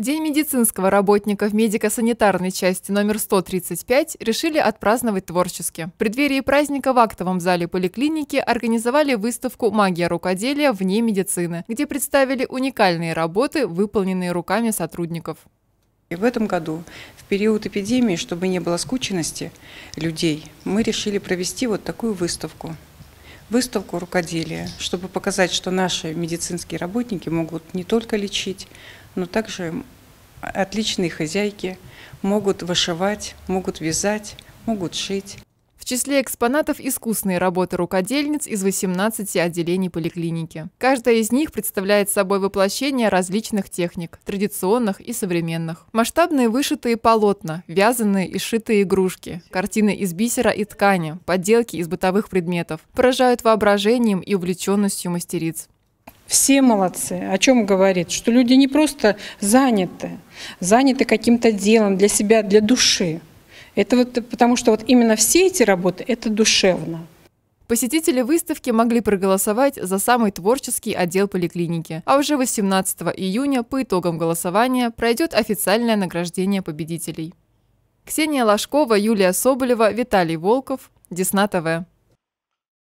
День медицинского работника в медико-санитарной части номер 135 решили отпраздновать творчески. В преддверии праздника в актовом зале поликлиники организовали выставку «Магия рукоделия вне медицины», где представили уникальные работы, выполненные руками сотрудников. И в этом году, в период эпидемии, чтобы не было скученности людей, мы решили провести вот такую выставку – выставку рукоделия, чтобы показать, что наши медицинские работники могут не только лечить, но также отличные хозяйки, могут вышивать, могут вязать, могут шить числе экспонатов искусные работы рукодельниц из 18 отделений поликлиники. Каждая из них представляет собой воплощение различных техник, традиционных и современных. Масштабные вышитые полотна, вязаные и сшитые игрушки, картины из бисера и ткани, подделки из бытовых предметов поражают воображением и увлеченностью мастериц. Все молодцы. О чем говорит? Что люди не просто заняты, заняты каким-то делом для себя, для души. Это вот потому что вот именно все эти работы – это душевно. Посетители выставки могли проголосовать за самый творческий отдел поликлиники. А уже 18 июня по итогам голосования пройдет официальное награждение победителей. Ксения Ложкова, Юлия Соболева, Виталий Волков, Десна ТВ.